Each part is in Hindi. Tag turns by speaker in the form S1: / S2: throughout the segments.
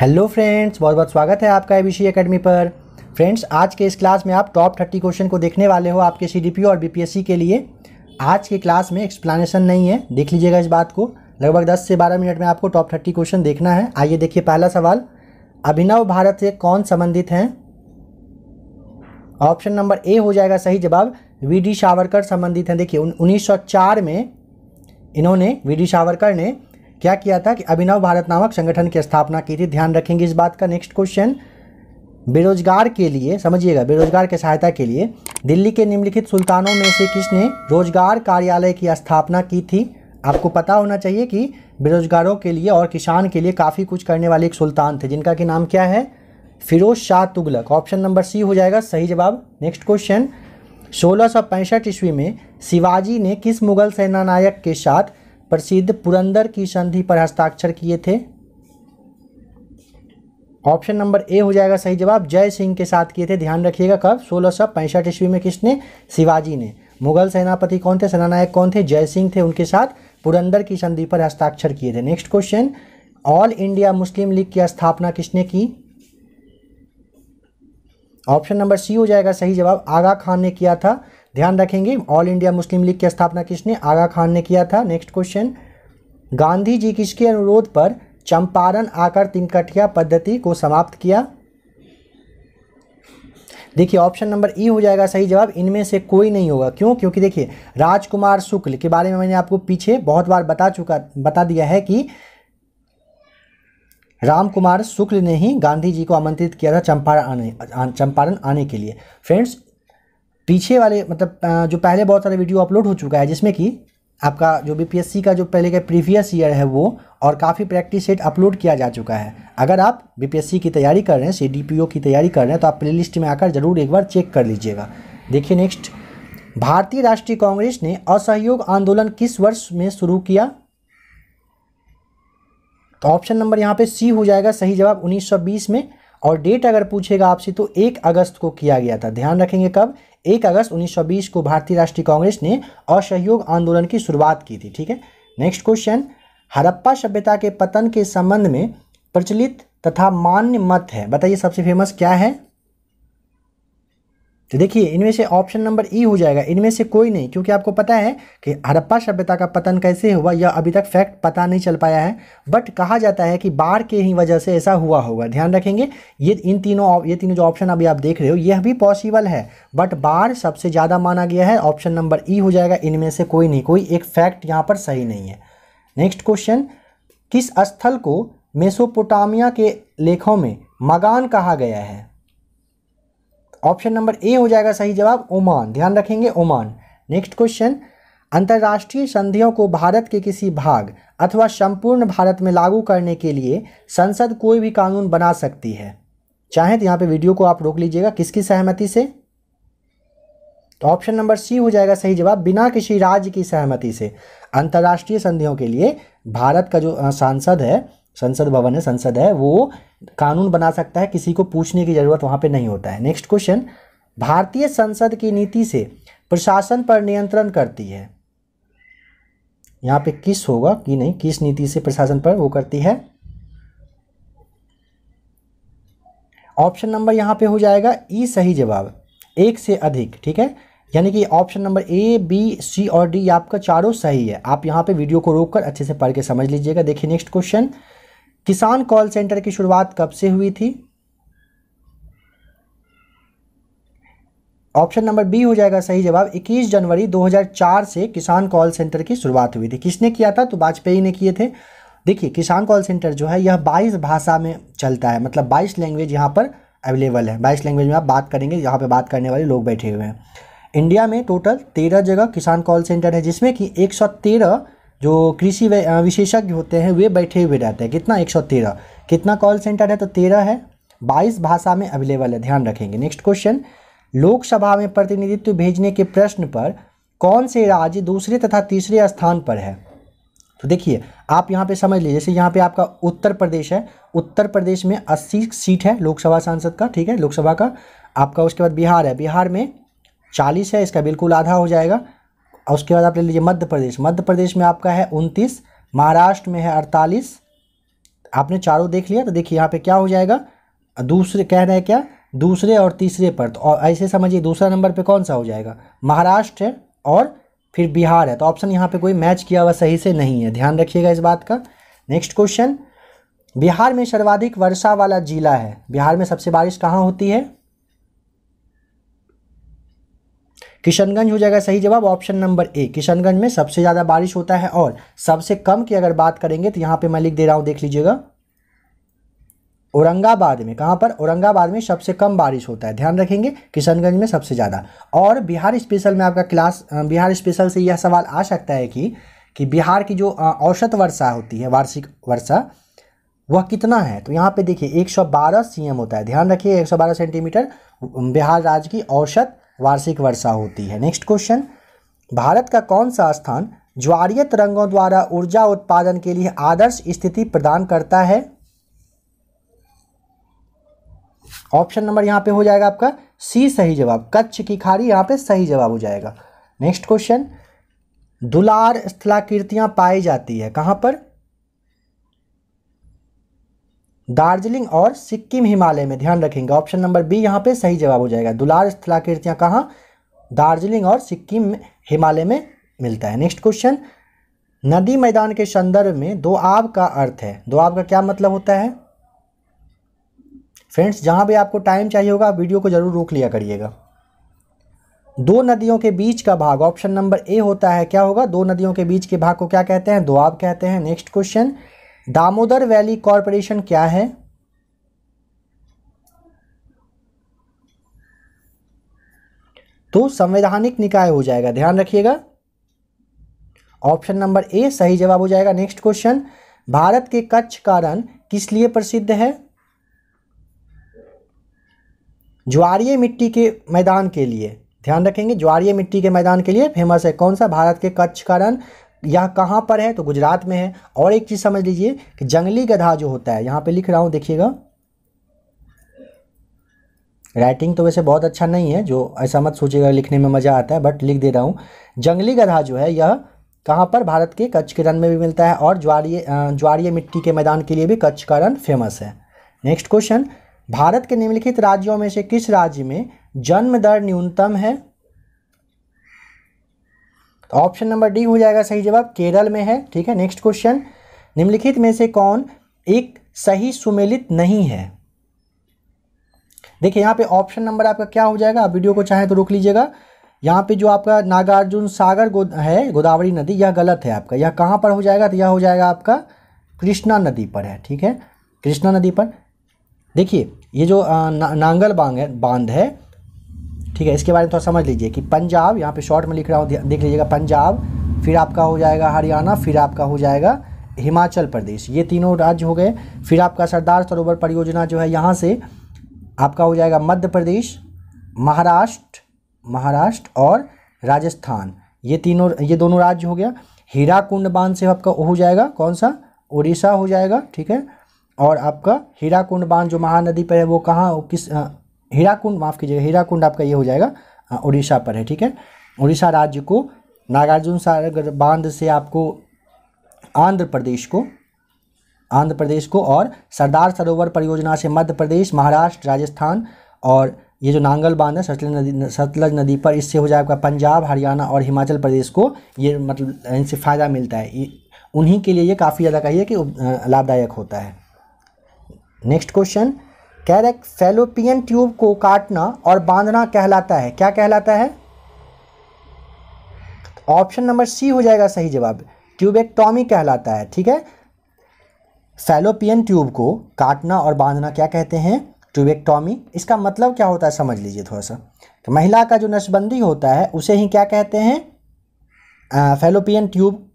S1: हेलो फ्रेंड्स बहुत बहुत स्वागत है आपका एबीसी एकेडमी पर फ्रेंड्स आज के इस क्लास में आप टॉप थर्टी क्वेश्चन को देखने वाले हो आपके सीडीपीओ और बीपीएससी के लिए आज के क्लास में एक्सप्लेनेशन नहीं है देख लीजिएगा इस बात को लगभग दस से बारह मिनट में आपको टॉप थर्टी क्वेश्चन देखना है आइए देखिए पहला सवाल अभिनव भारत से कौन संबंधित हैं ऑप्शन नंबर ए हो जाएगा सही जवाब वी डी सावरकर संबंधित हैं देखिए उन्नीस में इन्होंने वी डी सावरकर ने क्या किया था कि अभिनव भारत नामक संगठन की स्थापना की थी ध्यान रखेंगे इस बात का नेक्स्ट क्वेश्चन बेरोजगार के लिए समझिएगा बेरोजगार के सहायता के लिए दिल्ली के निम्नलिखित सुल्तानों में से किसने रोजगार कार्यालय की स्थापना की थी आपको पता होना चाहिए कि बेरोजगारों के लिए और किसान के लिए काफ़ी कुछ करने वाले एक सुल्तान थे जिनका कि नाम क्या है Firoz Shah Tughlaq option number C हो जाएगा सही जवाब नेक्स्ट क्वेश्चन सोलह ईस्वी में शिवाजी ने किस मुगल सेनानायक के साथ प्रसिद्ध पुरंदर की संधि पर हस्ताक्षर किए थे ऑप्शन नंबर ए हो जाएगा सही जवाब जय सिंह के साथ किए थे ध्यान रखिएगा कब सोलह सौ पैंसठ ईस्वी में किसने शिवाजी ने मुगल सेनापति कौन थे सेनानायक कौन थे जय सिंह थे उनके साथ पुरंदर की संधि पर हस्ताक्षर किए थे next question all India Muslim League की स्थापना किसने की ऑप्शन नंबर सी हो जाएगा सही जवाब आगा खान ने किया था ध्यान रखेंगे ऑल इंडिया मुस्लिम लीग की स्थापना किसने आगा खान ने किया था नेक्स्ट क्वेश्चन गांधी जी किसके अनुरोध पर चंपारण आकर तिनकठिया पद्धति को समाप्त किया देखिए ऑप्शन नंबर ई हो जाएगा सही जवाब इनमें से कोई नहीं होगा क्यों क्योंकि देखिए राजकुमार शुक्ल के बारे में मैंने आपको पीछे बहुत बार बता चुका बता दिया है कि रामकुमार शुक्ल ने ही गांधी जी को आमंत्रित किया था चंपारण आने चंपारण आने के लिए फ्रेंड्स पीछे वाले मतलब जो पहले बहुत सारे वीडियो अपलोड हो चुका है जिसमें कि आपका जो बी का जो पहले का प्रीवियस ईयर है वो और काफ़ी प्रैक्टिस सेट अपलोड किया जा चुका है अगर आप बी की तैयारी कर रहे हैं सी की तैयारी कर रहे हैं तो आप प्ले में आकर ज़रूर एक बार चेक कर लीजिएगा देखिए नेक्स्ट भारतीय राष्ट्रीय कांग्रेस ने असहयोग आंदोलन किस वर्ष में शुरू किया तो ऑप्शन नंबर यहाँ पे सी हो जाएगा सही जवाब 1920 में और डेट अगर पूछेगा आपसे तो एक अगस्त को किया गया था ध्यान रखेंगे कब एक अगस्त 1920 को भारतीय राष्ट्रीय कांग्रेस ने असहयोग आंदोलन की शुरुआत की थी ठीक है नेक्स्ट क्वेश्चन हड़प्पा सभ्यता के पतन के संबंध में प्रचलित तथा मान्य मत है बताइए सबसे फेमस क्या है तो देखिए इनमें से ऑप्शन नंबर ई हो जाएगा इनमें से कोई नहीं क्योंकि आपको पता है कि हड़प्पा सभ्यता का पतन कैसे हुआ यह अभी तक फैक्ट पता नहीं चल पाया है बट कहा जाता है कि बाढ़ के ही वजह से ऐसा हुआ होगा ध्यान रखेंगे ये इन तीनों ये तीनों जो ऑप्शन अभी आप देख रहे हो यह भी पॉसिबल है बट बाढ़ सबसे ज़्यादा माना गया है ऑप्शन नंबर ई हो जाएगा इनमें से कोई नहीं कोई एक फैक्ट यहाँ पर सही नहीं है नेक्स्ट क्वेश्चन किस स्थल को मेसोपोटामिया के लेखों में मगान कहा गया है ऑप्शन नंबर ए हो जाएगा सही जवाब ओमान ध्यान रखेंगे ओमान नेक्स्ट क्वेश्चन अंतर्राष्ट्रीय संधियों को भारत के किसी भाग अथवा संपूर्ण भारत में लागू करने के लिए संसद कोई भी कानून बना सकती है चाहे तो यहाँ पे वीडियो को आप रोक लीजिएगा किसकी सहमति से तो ऑप्शन नंबर सी हो जाएगा सही जवाब बिना किसी राज्य की सहमति से अंतर्राष्ट्रीय संधियों के लिए भारत का जो सांसद है संसद भवन है संसद है वो कानून बना सकता है किसी को पूछने की ज़रूरत वहाँ पे नहीं होता है नेक्स्ट क्वेश्चन भारतीय संसद की नीति से प्रशासन पर नियंत्रण करती है यहाँ पे किस होगा कि नहीं किस नीति से प्रशासन पर वो करती है ऑप्शन नंबर यहाँ पे हो जाएगा ई e, सही जवाब एक से अधिक ठीक है यानी कि option number A B C और डी आपका चारों सही है आप यहाँ पे वीडियो को रोककर अच्छे से पढ़ के समझ लीजिएगा देखिए नेक्स्ट क्वेश्चन किसान कॉल सेंटर की शुरुआत कब से हुई थी ऑप्शन नंबर बी हो जाएगा सही जवाब 21 जनवरी 2004 से किसान कॉल सेंटर की शुरुआत हुई थी किसने किया था तो वाजपेयी ने किए थे देखिए किसान कॉल सेंटर जो है यह 22 भाषा में चलता है मतलब 22 लैंग्वेज यहाँ पर अवेलेबल है 22 लैंग्वेज में आप बात करेंगे यहाँ पे बात करने वाले लोग बैठे हुए हैं इंडिया में टोटल तेरह जगह किसान कॉल सेंटर है जिसमें कि एक जो कृषि विशेषज्ञ होते हैं वे बैठे हुए रहते हैं कितना 113 कितना कॉल सेंटर है तो 13 है 22 भाषा में अवेलेबल है ध्यान रखेंगे नेक्स्ट क्वेश्चन लोकसभा में प्रतिनिधित्व भेजने के प्रश्न पर कौन से राज्य दूसरे तथा तीसरे स्थान पर है तो देखिए आप यहाँ पे समझ लीजिए जैसे यहाँ पे आपका उत्तर प्रदेश है उत्तर प्रदेश में 80 सीट है लोकसभा सांसद का ठीक है लोकसभा का आपका उसके बाद बिहार है बिहार में 40 है इसका बिल्कुल आधा हो जाएगा और उसके बाद आप ले लीजिए मध्य प्रदेश मध्य प्रदेश में आपका है उनतीस महाराष्ट्र में है अड़तालीस आपने चारों देख लिया तो देखिए यहाँ पे क्या हो जाएगा दूसरे कह रहे हैं क्या दूसरे और तीसरे पर तो ऐसे समझिए दूसरा नंबर पे कौन सा हो जाएगा महाराष्ट्र है और फिर बिहार है तो ऑप्शन यहाँ पे कोई मैच किया हुआ सही से नहीं है ध्यान रखिएगा इस बात का नेक्स्ट क्वेश्चन बिहार में सर्वाधिक वर्षा वाला जिला है बिहार में सबसे बारिश कहाँ होती है किशनगंज हो जाएगा सही जवाब ऑप्शन नंबर ए किशनगंज में सबसे ज़्यादा बारिश होता है और सबसे कम की अगर बात करेंगे तो यहाँ पे मैं लिख दे रहा हूँ देख लीजिएगा औरंगाबाद में कहाँ पर औरंगाबाद में सबसे कम बारिश होता है ध्यान रखेंगे किशनगंज में सबसे ज़्यादा और बिहार स्पेशल में आपका क्लास बिहार स्पेशल से यह सवाल आ सकता है कि कि बिहार की जो औसत वर्षा होती है वार्षिक वर्षा वह कितना है तो यहाँ पे देखिए 112 सौ होता है ध्यान रखिए 112 सेंटीमीटर बिहार राज्य की औसत वार्षिक वर्षा होती है नेक्स्ट क्वेश्चन भारत का कौन सा स्थान ज्वारीय तरंगों द्वारा ऊर्जा उत्पादन के लिए आदर्श स्थिति प्रदान करता है ऑप्शन नंबर यहाँ पे हो जाएगा आपका सी सही जवाब कच्छ की खाड़ी यहाँ पे सही जवाब हो जाएगा नेक्स्ट क्वेश्चन दुलार स्थलाकृतियाँ पाई जाती है कहाँ पर दार्जिलिंग और सिक्किम हिमालय में ध्यान रखेंगे ऑप्शन नंबर बी यहाँ पे सही जवाब हो जाएगा दुलार स्थलाकृतियाँ कहाँ दार्जिलिंग और सिक्किम हिमालय में मिलता है नेक्स्ट क्वेश्चन नदी मैदान के संदर्भ में दो आब का अर्थ है दो आब का क्या मतलब होता है फ्रेंड्स जहाँ भी आपको टाइम चाहिए होगा आप वीडियो को ज़रूर रोक लिया करिएगा दो नदियों के बीच का भाग ऑप्शन नंबर ए होता है क्या होगा दो नदियों के बीच के भाग को क्या कहते हैं दो आब कहते हैं next question Damodar Valley Corporation क्या है तो संवैधानिक निकाय हो जाएगा ध्यान रखिएगा ऑप्शन नंबर ए सही जवाब हो जाएगा नेक्स्ट क्वेश्चन भारत के कच्छ कारण किस लिए प्रसिद्ध है ज्वारीय मिट्टी के मैदान के लिए ध्यान रखेंगे ज्वारीय मिट्टी के मैदान के लिए फेमस है कौन सा भारत के कच्छ कारण यह कहाँ पर है तो गुजरात में है और एक चीज़ समझ लीजिए कि जंगली गधा जो होता है यहाँ पे लिख रहा हूँ देखिएगा राइटिंग तो वैसे बहुत अच्छा नहीं है जो ऐसा मत सोचिएगा लिखने में मज़ा आता है बट लिख दे रहा हूँ जंगली गधा जो है यह कहाँ पर भारत के कच्छ के रन में भी मिलता है और ज्वारीय ज्वारीय मिट्टी के मैदान के लिए भी कच्छ का रन फेमस है नेक्स्ट क्वेश्चन भारत के निम्नलिखित राज्यों में से किस राज्य में जन्म दर न्यूनतम है तो ऑप्शन नंबर डी हो जाएगा सही जवाब केरल में है ठीक है नेक्स्ट क्वेश्चन निम्नलिखित में से कौन एक सही सुमेलित नहीं है देखिए यहाँ पे ऑप्शन नंबर आपका क्या हो जाएगा आप वीडियो को चाहें तो रोक लीजिएगा यहाँ पे जो आपका नागार्जुन सागर गो, है गोदावरी नदी यह गलत है आपका यह कहाँ पर हो जाएगा तो यह हो जाएगा आपका कृष्णा नदी पर है ठीक है कृष्णा नदी पर देखिए ये जो ना, नांगल बांग है बांध है ठीक है इसके बारे में थोड़ा समझ लीजिए कि पंजाब यहाँ पे शॉर्ट में लिख रहा हूँ देख लीजिएगा पंजाब फिर आपका हो जाएगा हरियाणा फिर आपका हो जाएगा हिमाचल प्रदेश ये तीनों राज्य हो गए फिर आपका सरदार सरोवर परियोजना जो है यहाँ से आपका हो जाएगा मध्य प्रदेश महाराष्ट्र महाराष्ट्र और राजस्थान ये तीनों ये दोनों राज्य हो गया हीरा कुंड बांध से आपका हो जाएगा कौन सा उड़ीसा हो जाएगा ठीक है और आपका हीरा कुंड बांध जो महानदी पर है वो कहाँ किस हीराकुंड माफ़ कीजिएगा हीराकुंड आपका ये हो जाएगा उड़ीसा पर है ठीक है उड़ीसा राज्य को नागार्जुन सागर बांध से आपको आंध्र प्रदेश को आंध्र प्रदेश को और सरदार सरोवर परियोजना से मध्य प्रदेश महाराष्ट्र राजस्थान और ये जो नांगल बांध है सतलज नदी सतलज नदी पर इससे हो जाए आपका पंजाब हरियाणा और हिमाचल प्रदेश को ये मतलब इनसे फ़ायदा मिलता है उन्हीं के लिए ये काफ़ी ज़्यादा कहिए कि लाभदायक होता है नेक्स्ट क्वेश्चन कह रहे फेलोपियन ट्यूब को काटना और बांधना कहलाता है क्या कहलाता है ऑप्शन नंबर सी हो जाएगा सही जवाब ट्यूबेक्टॉमी कहलाता है ठीक है फेलोपियन ट्यूब को काटना और बांधना क्या कहते हैं ट्यूबेक्टॉमी इसका मतलब क्या होता है समझ लीजिए थोड़ा सा तो महिला का जो नसबंदी होता है उसे ही क्या कहते हैं फेलोपियन ट्यूब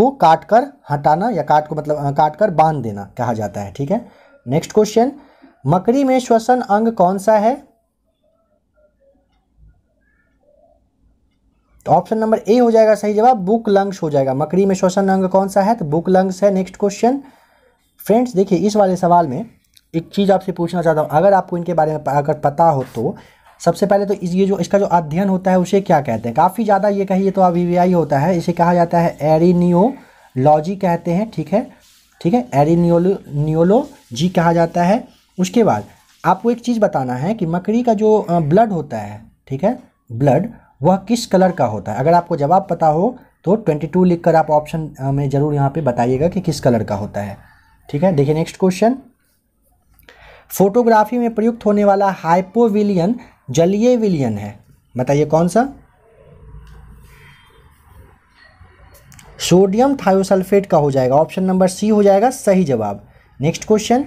S1: को काटकर हटाना या काट को मतलब काटकर बांध देना कहा जाता है ठीक है नेक्स्ट क्वेश्चन मकड़ी में श्वसन अंग कौन सा है ऑप्शन नंबर ए हो जाएगा सही जवाब बुक लंग्स हो जाएगा मकड़ी में श्वसन अंग कौन सा है तो बुक लंग्स है नेक्स्ट क्वेश्चन फ्रेंड्स देखिए इस वाले सवाल में एक चीज़ आपसे पूछना चाहता हूँ अगर आपको इनके बारे में अगर पता हो तो सबसे पहले तो ये जो इसका जो अध्ययन होता है उसे क्या कहते हैं काफ़ी ज़्यादा ये कहिए तो अभिव्यायी होता है इसे कहा जाता है एरिनियोलॉजी कहते हैं ठीक है ठीक है एरिनियोलो जी कहा जाता है उसके बाद आपको एक चीज़ बताना है कि मकड़ी का जो ब्लड होता है ठीक है ब्लड वह किस कलर का होता है अगर आपको जवाब पता हो तो 22 लिखकर आप ऑप्शन में ज़रूर यहाँ पे बताइएगा कि किस कलर का होता है ठीक है देखिए नेक्स्ट क्वेश्चन फोटोग्राफी में प्रयुक्त होने वाला हाइपोविलियन जलीय विलियन है बताइए कौन सा सोडियम थायोसल्फेट का हो जाएगा ऑप्शन नंबर सी हो जाएगा सही जवाब नेक्स्ट क्वेश्चन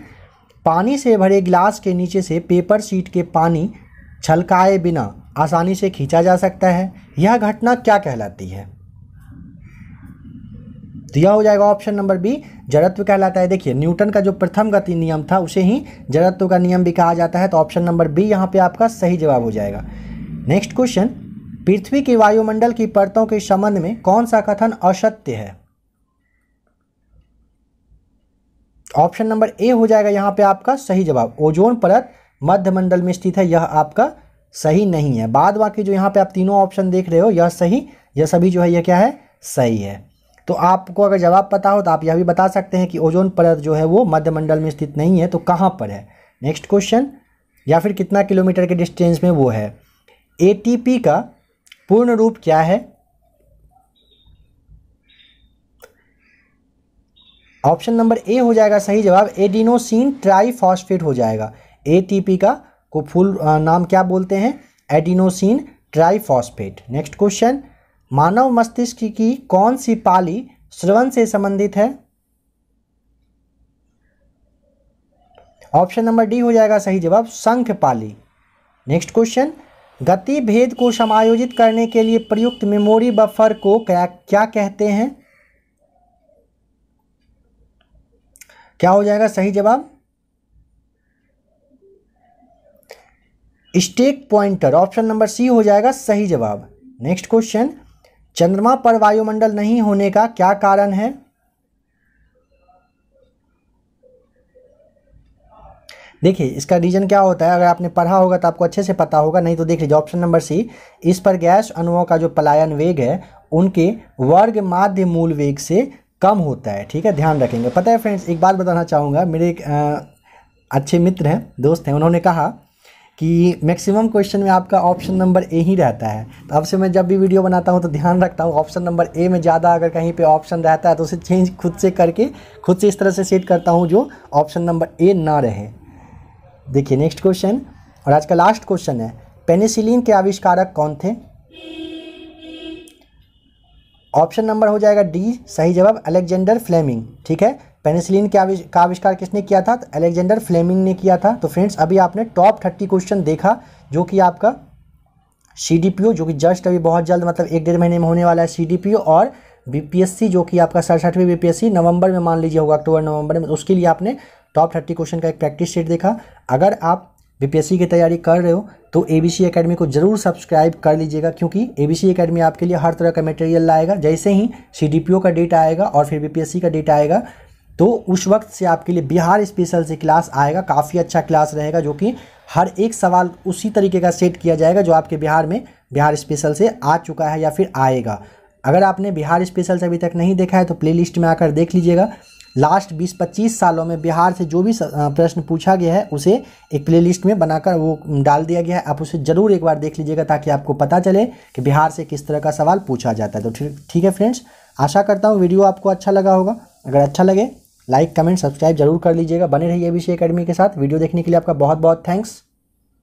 S1: पानी से भरे गिलास के नीचे से पेपर सीट के पानी छलकाए बिना आसानी से खींचा जा सकता है यह घटना क्या कहलाती है तो यह हो जाएगा ऑप्शन नंबर बी जड़त्व कहलाता है देखिए न्यूटन का जो प्रथम गति नियम था उसे ही जड़त्व का नियम भी कहा जाता है तो ऑप्शन नंबर बी यहाँ पे आपका सही जवाब हो जाएगा नेक्स्ट क्वेश्चन पृथ्वी के वायुमंडल की परतों के संबंध में कौन सा कथन असत्य है ऑप्शन नंबर ए हो जाएगा यहाँ पे आपका सही जवाब ओजोन परत मध्यमंडल में स्थित है यह आपका सही नहीं है बाद बाकी जो यहाँ पे आप तीनों ऑप्शन देख रहे हो यह सही यह सभी जो है यह क्या है सही है तो आपको अगर जवाब पता हो तो आप यह भी बता सकते हैं कि ओजोन परत जो है वो मध्यमंडल में स्थित नहीं है तो कहाँ पर है नेक्स्ट क्वेश्चन या फिर कितना किलोमीटर के डिस्टेंस में वो है ए का पूर्ण रूप क्या है ऑप्शन नंबर ए हो जाएगा सही जवाब एडिनोसिन ट्राईफॉस्फेट हो जाएगा एटीपी का को फुल नाम क्या बोलते हैं एडिनोसिन ट्राईफॉस्फेट नेक्स्ट क्वेश्चन मानव मस्तिष्क की कौन सी पाली श्रवण से संबंधित है ऑप्शन नंबर डी हो जाएगा सही जवाब संख पाली नेक्स्ट क्वेश्चन गति भेद को समायोजित करने के लिए प्रयुक्त मेमोरी बफर को क्या क्या कहते हैं क्या हो जाएगा सही जवाब stack pointer option number C हो जाएगा सही जवाब नेक्स्ट क्वेश्चन चंद्रमा पर वायुमंडल नहीं होने का क्या कारण है देखिए इसका रीजन क्या होता है अगर आपने पढ़ा होगा तो आपको अच्छे से पता होगा नहीं तो देख लीजिए ऑप्शन नंबर सी इस पर गैस अणुओं का जो पलायन वेग है उनके वर्ग माध्य मूल वेग से कम होता है ठीक है ध्यान रखेंगे पता है फ्रेंड्स एक बात बताना चाहूँगा मेरे एक अच्छे मित्र हैं दोस्त हैं उन्होंने कहा कि मैक्सिमम क्वेश्चन में आपका ऑप्शन नंबर ए ही रहता है तो अब से मैं जब भी वीडियो बनाता हूँ तो ध्यान रखता हूँ ऑप्शन नंबर ए में ज़्यादा अगर कहीं पे ऑप्शन रहता है तो उसे चेंज खुद से करके खुद से इस तरह से सेट करता हूँ जो ऑप्शन नंबर ए ना रहे देखिए नेक्स्ट क्वेश्चन और आज का लास्ट क्वेश्चन है पेनिसिलिन के आविष्कारक कौन थे ऑप्शन नंबर हो जाएगा डी सही जवाब अलेक्जेंडर फ्लेमिंग ठीक है पेनिसिलिन के का आविष्कार किसने किया था तो अलेक्जेंडर फ्लेमिंग ने किया था तो फ्रेंड्स अभी आपने टॉप थर्टी क्वेश्चन देखा जो कि आपका सी जो कि जस्ट अभी बहुत जल्द मतलब एक डेढ़ महीने में होने वाला है सी और बी जो कि आपका सड़सठवीं बीपीएससी नवंबर में मान लीजिए होगा अक्टूबर नवंबर में तो उसके लिए आपने टॉप थर्टी क्वेश्चन का एक प्रैक्टिस सेट देखा अगर आप बीपीएससी की तैयारी कर रहे हो तो ए बी सी अकेडमी को जरूर सब्सक्राइब कर लीजिएगा क्योंकि ए बी सी अकेडमी आपके लिए हर तरह का मटेरियल लाएगा जैसे ही सी डी पी ओ का डेटा आएगा और फिर बी पी एस सी का डेटा आएगा तो उस वक्त से आपके लिए बिहार स्पेशल से क्लास आएगा काफ़ी अच्छा क्लास रहेगा जो कि हर एक सवाल उसी तरीके का सेट किया जाएगा जो आपके बिहार में बिहार स्पेशल से आ चुका है या फिर आएगा अगर आपने बिहार स्पेशल से अभी तक नहीं देखा है तो प्लेलिस्ट में आकर देख लीजिएगा लास्ट 20-25 सालों में बिहार से जो भी प्रश्न पूछा गया है उसे एक प्लेलिस्ट में बनाकर वो डाल दिया गया है आप उसे ज़रूर एक बार देख लीजिएगा ताकि आपको पता चले कि बिहार से किस तरह का सवाल पूछा जाता है तो ठीक ठीक है फ्रेंड्स आशा करता हूँ वीडियो आपको अच्छा लगा होगा अगर अच्छा लगे लाइक कमेंट सब्सक्राइब जरूर कर लीजिएगा बने रहिए अभिषेक अकेडमी के साथ वीडियो देखने के लिए आपका बहुत बहुत थैंक्स